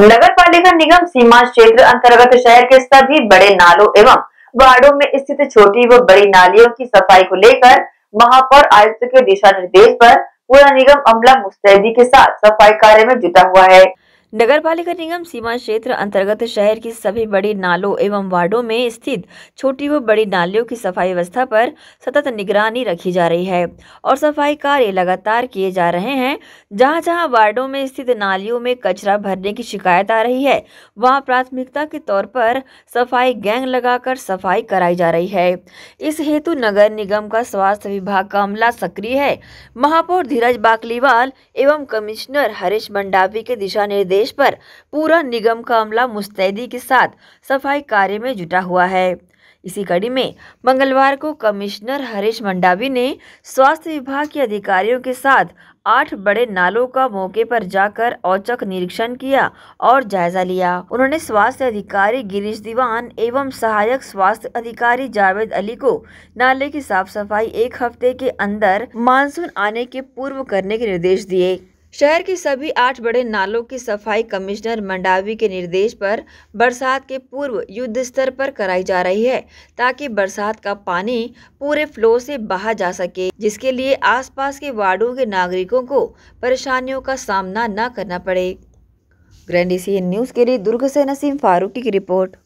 नगर पालिका निगम सीमा क्षेत्र अंतर्गत शहर के सभी बड़े नालों एवं वार्डो में स्थित छोटी व बड़ी नालियों की सफाई को लेकर महापौर आयुक्त के दिशा निर्देश पर पूरा निगम अमला मुस्तैदी के साथ सफाई कार्य में जुटा हुआ है नगर पालिका निगम सीमा क्षेत्र अंतर्गत शहर की सभी बड़ी नालों एवं वार्डों में स्थित छोटी व बड़ी नालियों की सफाई व्यवस्था पर सतत निगरानी रखी जा रही है और सफाई कार्य लगातार किए जा रहे हैं जहां जहां वार्डों में स्थित नालियों में कचरा भरने की शिकायत आ रही है वहां प्राथमिकता के तौर पर सफाई गैंग लगाकर सफाई कराई जा रही है इस हेतु नगर निगम का स्वास्थ्य विभाग का अमला सक्रिय है महापौर धीरज बाकलीवाल एवं कमिश्नर हरीश मंडावी के दिशा निर्देश प्रदेश पर पूरा निगम का अमला मुस्तैदी के साथ सफाई कार्य में जुटा हुआ है इसी कड़ी में मंगलवार को कमिश्नर हरीश मंडावी ने स्वास्थ्य विभाग के अधिकारियों के साथ आठ बड़े नालों का मौके पर जाकर औचक निरीक्षण किया और जायजा लिया उन्होंने स्वास्थ्य अधिकारी गिरीश दीवान एवं सहायक स्वास्थ्य अधिकारी जावेद अली को नाले की साफ सफाई एक हफ्ते के अंदर मानसून आने के पूर्व करने के निर्देश दिए शहर के सभी आठ बड़े नालों की सफाई कमिश्नर मंडावी के निर्देश पर बरसात के पूर्व युद्ध स्तर पर कराई जा रही है ताकि बरसात का पानी पूरे फ्लो से बहा जा सके जिसके लिए आसपास के वार्डों के नागरिकों को परेशानियों का सामना न करना पड़े ग्रैंड न्यूज़ के लिए दुर्ग से नसीम फारूकी की रिपोर्ट